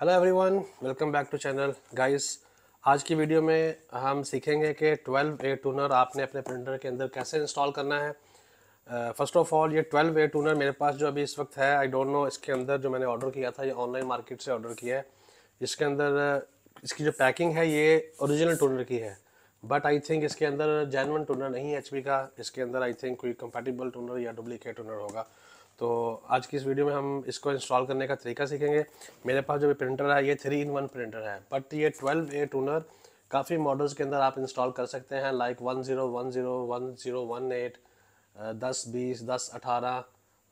hello everyone welcome back to channel guys आज की video में हम सीखेंगे कि 12 ए टूनर आपने अपने प्रिंटर के अंदर कैसे इंस्टॉल करना है फर्स्ट ऑफ ऑल ये 12 ए टूनर मेरे पास जो अभी इस वक्त है आई डोंट नो इसके अंदर जो मैंने ऑर्डर किया था ये ऑनलाइन मार्केट से ऑर्डर किया है इसके अंदर uh, इसकी जो पैकिंग है ये ओरिजिनल टूनर की है बट आई थिंक इसके अंदर जैनवन टूनर नहीं है एच का इसके अंदर आई थिंक कोई कंपेटिबल टूनर या डुप्लीकेट टूनर होगा तो आज की इस वीडियो में हम इसको इंस्टॉल करने का तरीका सीखेंगे मेरे पास जो प्रिंटर है ये थ्री इन वन प्रिंटर है बट ये ट्वेल्व ए टूनर काफ़ी मॉडल्स के अंदर आप इंस्टॉल कर सकते हैं like one zero one zero one zero one eight दस बीस दस अठारह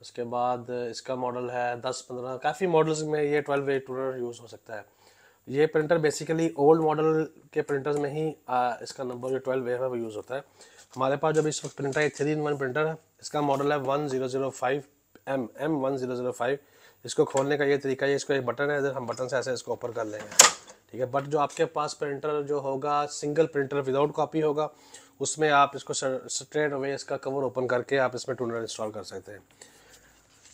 उसके बाद इसका मॉडल है दस पंद्रह काफ़ी मॉडल्स में ये ट्वेल्व ए टूनर यूज़ हो सकता है ये प्रिंटर बेसिकली ओल्ड मॉडल के प्रिंटर्स में ही आ, इसका नंबर जो ट्वेल्व ए है वो यूज़ होता है हमारे पास जब इस वक्त प्रिंटर है थ्री इन वन प्रिंटर है इसका मॉडल है one zero zero five M M one zero zero five इसको खोलने का ये तरीका है इसको एक बटन है इधर हम बटन से ऐसे इसको ओपन कर लेंगे ठीक है बट जो आपके पास प्रिंटर जो होगा सिंगल प्रिंटर विदाउट कॉपी होगा उसमें आप इसको स्ट्रेट अवे इसका कवर ओपन करके आप इसमें टूनर इंस्टॉल कर सकते हैं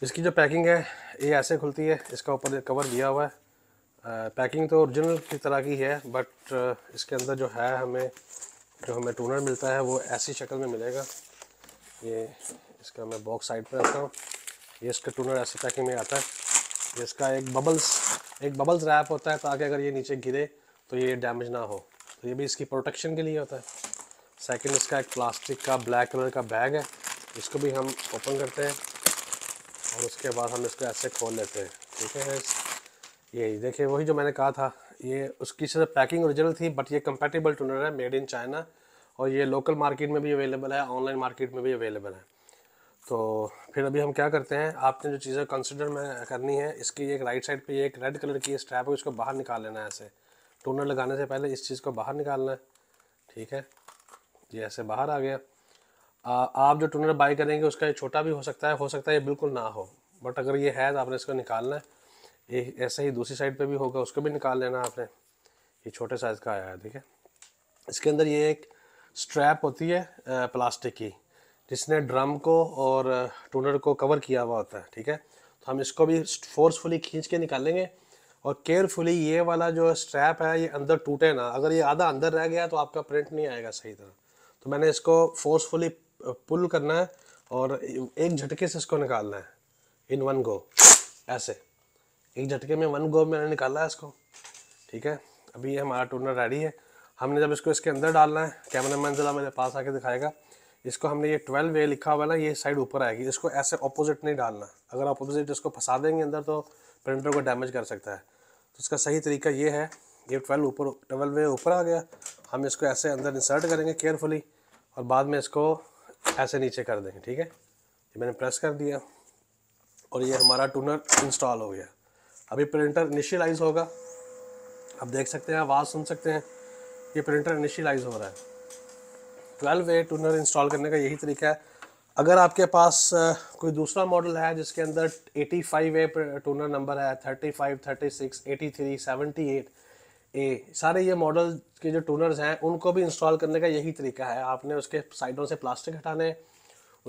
इसकी जो पैकिंग है ये ऐसे खुलती है इसका ऊपर कवर दिया हुआ है पैकिंग तो ओरिजिनल की तरह की है बट इसके अंदर जो है हमें जो हमें टूनर मिलता है वो ऐसी शक्ल में मिलेगा ये इसका मैं बॉक्स साइड पर रखता हूँ ये इसका टूनर ऐसे पैकिंग में आता है इसका एक बबल्स एक बबल्स रैप होता है ताकि अगर ये नीचे गिरे तो ये डैमेज ना हो तो ये भी इसकी प्रोटेक्शन के लिए होता है सेकंड इसका एक प्लास्टिक का ब्लैक कलर का बैग है इसको भी हम ओपन करते हैं और उसके बाद हम इसको ऐसे खोल लेते हैं ठीक है ये देखिए वही जो मैंने कहा था ये उसकी सिर्फ पैकिंग ओरिजिनल थी बट ये कंपेटेबल टूनर है मेड इन चाइना और ये लोकल मार्केट में भी अवेलेबल है ऑनलाइन मार्केट में भी अवेलेबल है तो फिर अभी हम क्या करते हैं आपने जो चीज़ें कंसिडर में करनी है इसकी एक राइट साइड पे एक रेड कलर की स्ट्रैप है उसको बाहर निकाल लेना है ऐसे टोनर लगाने से पहले इस चीज़ को बाहर निकालना है ठीक है ये ऐसे बाहर आ गया आ, आप जो टोनर बाई करेंगे उसका ये छोटा भी हो सकता है हो सकता है ये बिल्कुल ना हो बट अगर ये है तो आपने इसको निकालना है एक ऐसे ही दूसरी साइड पर भी होगा उसको भी निकाल लेना आपने ये छोटे साइज़ का आया है ठीक है इसके अंदर ये एक स्ट्रैप होती है प्लास्टिक की जिसने ड्रम को और टूनर को कवर किया हुआ होता है ठीक है तो हम इसको भी फोर्सफुली खींच के निकालेंगे और केयरफुली ये वाला जो स्ट्रैप है ये अंदर टूटे ना अगर ये आधा अंदर रह गया तो आपका प्रिंट नहीं आएगा सही तरह तो मैंने इसको फोर्सफुली पुल करना है और एक झटके से इसको निकालना है इन वन गो ऐसे एक झटके में वन गो मैंने निकाला है इसको ठीक है अभी हमारा टूनर रेडी है हमने जब इसको इसके अंदर डालना है कैमरा मैन ज़रा मेरे पास आके दिखाएगा इसको हमने ये ट्वेल्व ए लिखा हुआ ना ये साइड ऊपर आएगी इसको ऐसे अपोजिट नहीं डालना अगर आप अपोजिट इसको फंसा देंगे अंदर तो प्रिंटर को डैमेज कर सकता है तो इसका सही तरीका ये है ये ट्वेल्व ऊपर ट्वेल्व ए ऊपर आ गया हम इसको ऐसे अंदर इंसर्ट करेंगे केयरफुली और बाद में इसको ऐसे नीचे कर देंगे ठीक है ये मैंने प्रेस कर दिया और ये हमारा टूनर इंस्टॉल हो गया अभी प्रिंटर इनिशियलाइज होगा आप देख सकते हैं आवाज़ सुन सकते हैं ये प्रिंटर इनिशियलाइज हो रहा है ट्वेल्व ए टूनर इंस्टॉल करने का यही तरीका है अगर आपके पास कोई दूसरा मॉडल है जिसके अंदर 85 ए टूनर नंबर है 35, 36, 83, 78 ए सारे ये मॉडल के जो टूनर्स हैं उनको भी इंस्टॉल करने का यही तरीका है आपने उसके साइडों से प्लास्टिक हटाने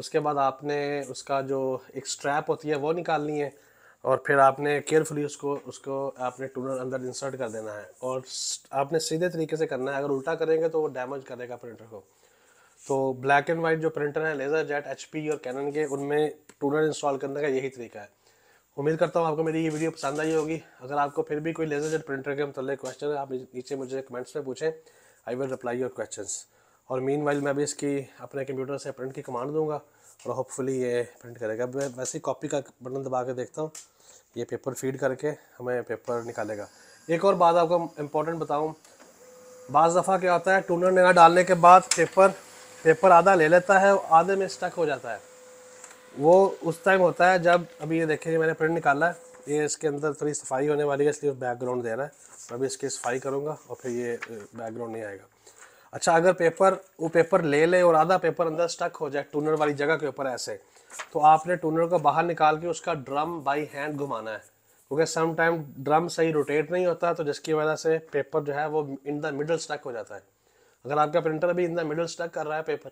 उसके बाद आपने उसका जो एक स्ट्रैप होती है वो निकालनी है और फिर आपने केयरफुली उसको उसको आपने टूनर अंदर इंसर्ट कर देना है और आपने सीधे तरीके से करना है अगर उल्टा करेंगे तो वो डैमेज करेगा प्रिंटर को तो ब्लैक एंड वाइट जो प्रिंटर है लेज़र जेट एच और कैनन के उनमें टूनर इंस्टॉल करने का यही तरीका है उम्मीद करता हूँ आपको मेरी ये वीडियो पसंद आई होगी अगर आपको फिर भी कोई लेज़र जेट प्रिंटर के मतलब क्वेश्चन है आप नीचे मुझे कमेंट्स में पूछें I will reply your question और मीन वाइल मैं भी इसकी अपने कंप्यूटर से प्रिंट की कमांड दूंगा और होपफुली ये प्रिंट करेगा अब वैसे ही कॉपी का बटन दबा के देखता हूँ ये पेपर फीड करके हमें पेपर निकालेगा एक और बात आपको इम्पोर्टेंट बताऊँ बाज़ दफ़ा क्या होता है टूनर नगर डालने के बाद पेपर पेपर आधा ले लेता है आधे में स्टक हो जाता है वो उस टाइम होता है जब अभी ये देखिए मैंने प्रिंट निकाला है ये इसके अंदर थोड़ी सफाई होने वाली है इसलिए बैकग्राउंड दे रहा है तो अभी इसकी सफाई करूँगा और फिर ये बैकग्राउंड नहीं आएगा अच्छा अगर पेपर वो पेपर ले ले और आधा पेपर अंदर स्टक हो जाए टूनर वाली जगह के ऊपर ऐसे तो आपने टूनर को बाहर निकाल के उसका ड्रम बाई हैंड घुमाना है क्योंकि सम टाइम ड्रम सही रोटेट नहीं होता तो जिसकी वजह से पेपर जो है वो इन द मिडल स्टक हो जाता है अगर आपका प्रिंटर अभी इन द मिडल स्टक कर रहा है पेपर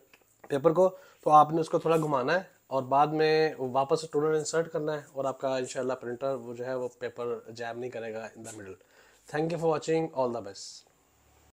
पेपर को तो आपने उसको थोड़ा घुमाना है और बाद में वापस स्टूडेंट इंसर्ट करना है और आपका इन प्रिंटर वो जो है वो पेपर जैम नहीं करेगा in the middle thank you for watching all the best